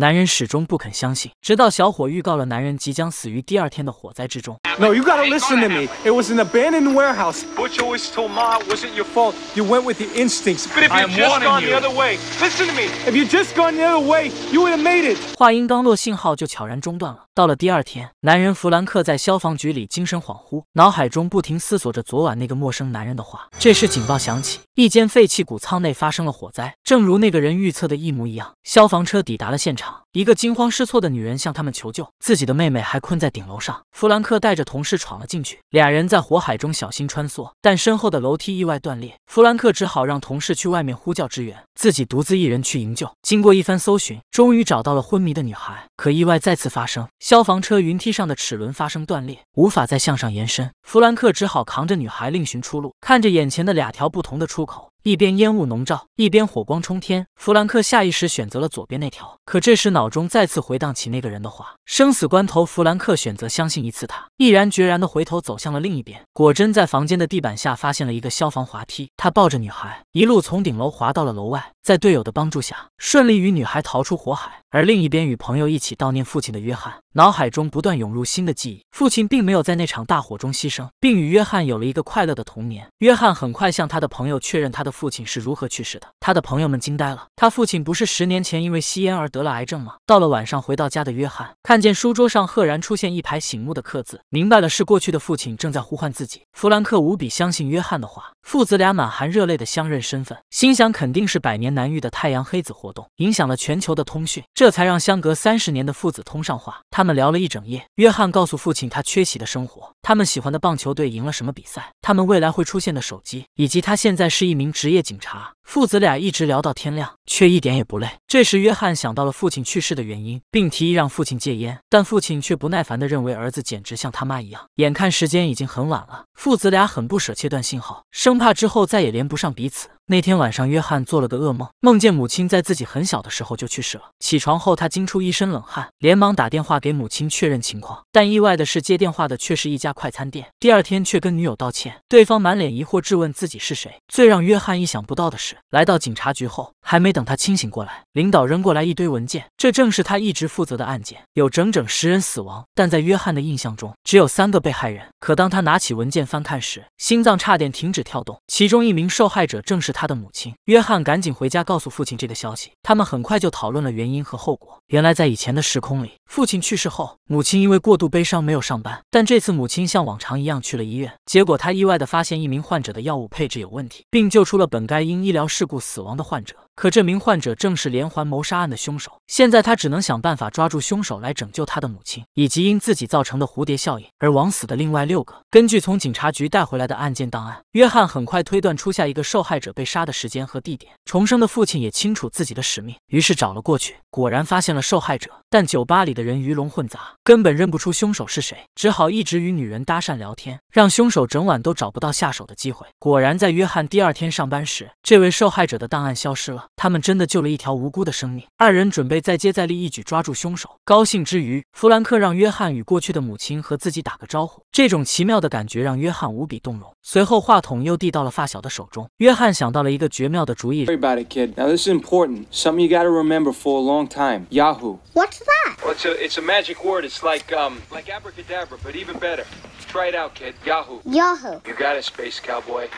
男人始终不肯相信，直到小伙预告了男人即将死于第二天的火灾之中。No, you gotta listen to me. It was an abandoned warehouse. b u t c h a l was y told Ma wasn't your fault. You went with the instincts. But if you just gone the other way, listen to me. If you just gone the other way, you would have made it. 话音刚落，信号就悄然中断了。到了第二天，男人弗兰克在消防局里精神恍惚，脑海中不停思索着昨晚那个陌生男人的话。这时警报响起。一间废弃谷仓内发生了火灾，正如那个人预测的一模一样。消防车抵达了现场。一个惊慌失措的女人向他们求救，自己的妹妹还困在顶楼上。弗兰克带着同事闯了进去，俩人在火海中小心穿梭，但身后的楼梯意外断裂，弗兰克只好让同事去外面呼叫支援，自己独自一人去营救。经过一番搜寻，终于找到了昏迷的女孩，可意外再次发生，消防车云梯上的齿轮发生断裂，无法再向上延伸，弗兰克只好扛着女孩另寻出路，看着眼前的两条不同的出口。一边烟雾笼罩，一边火光冲天。弗兰克下意识选择了左边那条，可这时脑中再次回荡起那个人的话。生死关头，弗兰克选择相信一次他，毅然决然地回头走向了另一边。果真，在房间的地板下发现了一个消防滑梯。他抱着女孩，一路从顶楼滑到了楼外，在队友的帮助下，顺利与女孩逃出火海。而另一边，与朋友一起悼念父亲的约翰，脑海中不断涌入新的记忆：父亲并没有在那场大火中牺牲，并与约翰有了一个快乐的童年。约翰很快向他的朋友确认他的。父亲是如何去世的？他的朋友们惊呆了。他父亲不是十年前因为吸烟而得了癌症吗？到了晚上，回到家的约翰看见书桌上赫然出现一排醒目的刻字，明白了是过去的父亲正在呼唤自己。弗兰克无比相信约翰的话，父子俩满含热泪的相认身份，心想肯定是百年难遇的太阳黑子活动影响了全球的通讯，这才让相隔三十年的父子通上话。他们聊了一整夜，约翰告诉父亲他缺席的生活，他们喜欢的棒球队赢了什么比赛，他们未来会出现的手机，以及他现在是一名。职业警察，父子俩一直聊到天亮，却一点也不累。这时，约翰想到了父亲去世的原因，并提议让父亲戒烟，但父亲却不耐烦地认为儿子简直像他妈一样。眼看时间已经很晚了，父子俩很不舍切断信号，生怕之后再也连不上彼此。那天晚上，约翰做了个噩梦，梦见母亲在自己很小的时候就去世了。起床后，他惊出一身冷汗，连忙打电话给母亲确认情况。但意外的是，接电话的却是一家快餐店。第二天，却跟女友道歉，对方满脸疑惑质问自己是谁。最让约翰意想不到的是，来到警察局后。还没等他清醒过来，领导扔过来一堆文件，这正是他一直负责的案件，有整整十人死亡。但在约翰的印象中，只有三个被害人。可当他拿起文件翻看时，心脏差点停止跳动。其中一名受害者正是他的母亲。约翰赶紧回家告诉父亲这个消息。他们很快就讨论了原因和后果。原来在以前的时空里，父亲去世后，母亲因为过度悲伤没有上班，但这次母亲像往常一样去了医院，结果他意外地发现一名患者的药物配置有问题，并救出了本该因医疗事故死亡的患者。可这名患者正是连环谋杀案的凶手，现在他只能想办法抓住凶手来拯救他的母亲，以及因自己造成的蝴蝶效应而枉死的另外六个。根据从警察局带回来的案件档案，约翰很快推断出下一个受害者被杀的时间和地点。重生的父亲也清楚自己的使命，于是找了过去，果然发现了受害者。但酒吧里的人鱼龙混杂，根本认不出凶手是谁，只好一直与女人搭讪聊天，让凶手整晚都找不到下手的机会。果然，在约翰第二天上班时，这位受害者的档案消失了。他们真的救了一条无辜的生命。二人准备再接再厉，一举抓住凶手。高兴之余，弗兰克让约翰与过去的母亲和自己打个招呼。这种奇妙的感觉让约翰无比动容。随后，话筒又递到了发小的手中。约翰想到了一个绝妙的主意。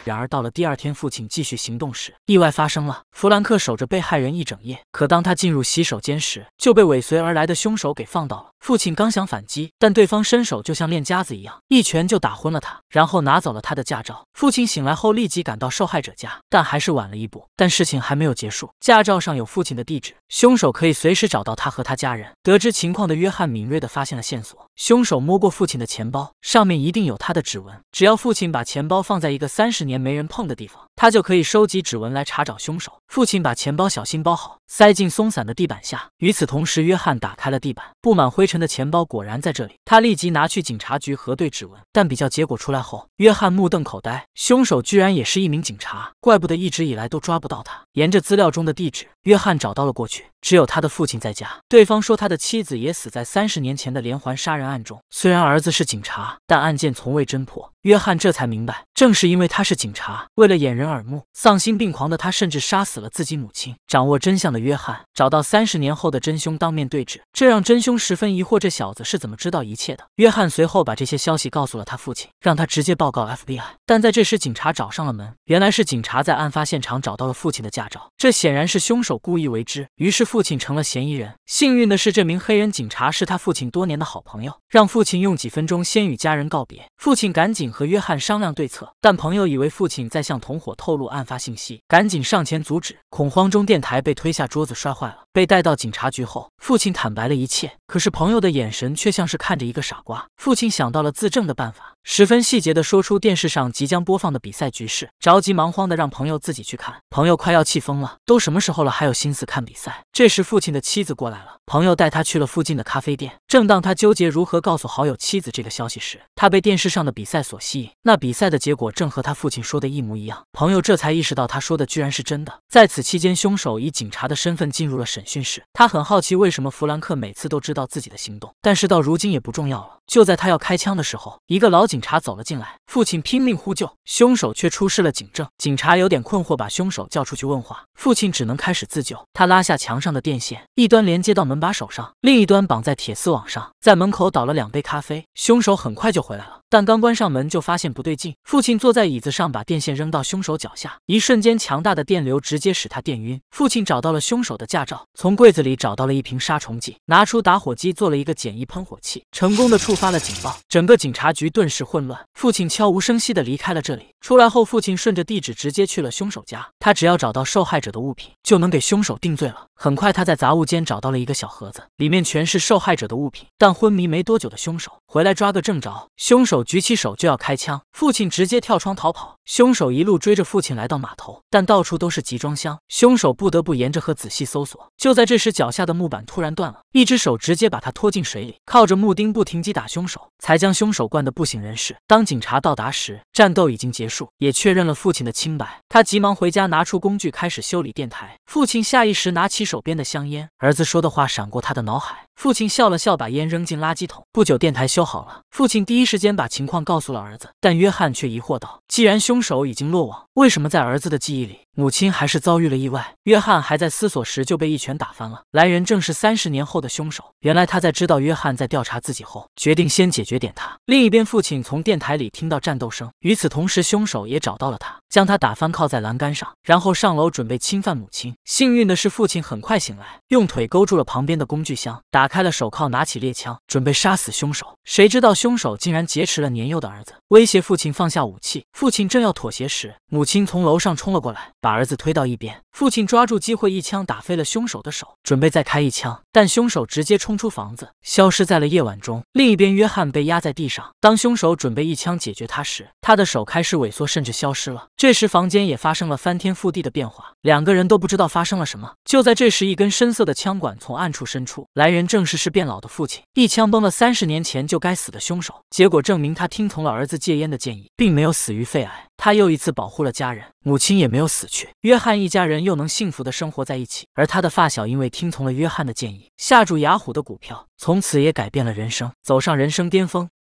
然而，到了第二天，父亲继续行动时，意外发生了。弗兰克守着被害人一整夜，可当他进入洗手间时，就被尾随而来的凶手给放倒了。父亲刚想反击，但对方伸手就像练家子一样，一拳就打昏了他，然后拿走了他的驾照。父亲醒来后立即赶到受害者家，但还是晚了一步。但事情还没有结束，驾照上有父亲的地址，凶手可以随时找到他和他家人。得知情况的约翰敏锐的发现了线索，凶手摸过父亲的钱包，上面一定有他的指纹。只要父亲把钱包放在一个三十年没人碰的地方。他就可以收集指纹来查找凶手。父亲把钱包小心包好，塞进松散的地板下。与此同时，约翰打开了地板，布满灰尘的钱包果然在这里。他立即拿去警察局核对指纹，但比较结果出来后，约翰目瞪口呆：凶手居然也是一名警察，怪不得一直以来都抓不到他。沿着资料中的地址，约翰找到了过去，只有他的父亲在家。对方说他的妻子也死在三十年前的连环杀人案中。虽然儿子是警察，但案件从未侦破。约翰这才明白，正是因为他是警察，为了掩人耳目，丧心病狂的他甚至杀死了自己母亲。掌握真相的约翰找到三十年后的真凶当面对质，这让真凶十分疑惑，这小子是怎么知道一切的？约翰随后把这些消息告诉了他父亲，让他直接报告 FBI。但在这时，警察找上了门，原来是警察在案发现场找到了父亲的驾照，这显然是凶手故意为之。于是父亲成了嫌疑人。幸运的是，这名黑人警察是他父亲多年的好朋友，让父亲用几分钟先与家人告别。父亲赶紧。和约翰商量对策，但朋友以为父亲在向同伙透露案发信息，赶紧上前阻止。恐慌中，电台被推下桌子，摔坏了。被带到警察局后，父亲坦白了一切。可是朋友的眼神却像是看着一个傻瓜。父亲想到了自证的办法，十分细节的说出电视上即将播放的比赛局势，着急忙慌的让朋友自己去看。朋友快要气疯了，都什么时候了，还有心思看比赛？这时父亲的妻子过来了，朋友带他去了附近的咖啡店。正当他纠结如何告诉好友妻子这个消息时，他被电视上的比赛所吸引。那比赛的结果正和他父亲说的一模一样。朋友这才意识到他说的居然是真的。在此期间，凶手以警察的身份进入了审。审室，他很好奇为什么弗兰克每次都知道自己的行动，但是到如今也不重要了。就在他要开枪的时候，一个老警察走了进来，父亲拼命呼救，凶手却出示了警证，警察有点困惑，把凶手叫出去问话，父亲只能开始自救。他拉下墙上的电线，一端连接到门把手上，另一端绑在铁丝网上，在门口倒了两杯咖啡。凶手很快就回来了。但刚关上门就发现不对劲，父亲坐在椅子上，把电线扔到凶手脚下，一瞬间强大的电流直接使他电晕。父亲找到了凶手的驾照，从柜子里找到了一瓶杀虫剂，拿出打火机做了一个简易喷火器，成功的触发了警报，整个警察局顿时混乱。父亲悄无声息的离开了这里。出来后，父亲顺着地址直接去了凶手家，他只要找到受害者的物品，就能给凶手定罪了。很快，他在杂物间找到了一个小盒子，里面全是受害者的物品。但昏迷没多久的凶手回来抓个正着，凶手。举起手就要开枪，父亲直接跳窗逃跑。凶手一路追着父亲来到码头，但到处都是集装箱，凶手不得不沿着河仔细搜索。就在这时，脚下的木板突然断了，一只手直接把他拖进水里，靠着木钉不停击打凶手，才将凶手灌得不省人事。当警察到达时，战斗已经结束，也确认了父亲的清白。他急忙回家，拿出工具开始修理电台。父亲下意识拿起手边的香烟，儿子说的话闪过他的脑海。父亲笑了笑，把烟扔进垃圾桶。不久，电台修好了。父亲第一时间把情况告诉了儿子，但约翰却疑惑道：“既然凶手已经落网，为什么在儿子的记忆里？”母亲还是遭遇了意外，约翰还在思索时就被一拳打翻了。来人正是三十年后的凶手。原来他在知道约翰在调查自己后，决定先解决点他。另一边，父亲从电台里听到战斗声，与此同时，凶手也找到了他，将他打翻靠在栏杆上，然后上楼准备侵犯母亲。幸运的是，父亲很快醒来，用腿勾住了旁边的工具箱，打开了手铐，拿起猎枪，准备杀死凶手。谁知道凶手竟然劫持了年幼的儿子，威胁父亲放下武器。父亲正要妥协时，母亲从楼上冲了过来。把儿子推到一边，父亲抓住机会一枪打飞了凶手的手，准备再开一枪，但凶手直接冲出房子，消失在了夜晚中。另一边，约翰被压在地上，当凶手准备一枪解决他时，他的手开始萎缩，甚至消失了。这时，房间也发生了翻天覆地的变化，两个人都不知道发生了什么。就在这时，一根深色的枪管从暗处伸出来，人正是是变老的父亲，一枪崩了三十年前就该死的凶手。结果证明他听从了儿子戒烟的建议，并没有死于肺癌。他又一次保护了家人，母亲也没有死去，约翰一家人又能幸福的生活在一起。而他的发小因为听从了约翰的建议，下住雅虎的股票，从此也改变了人生，走上人生巅峰。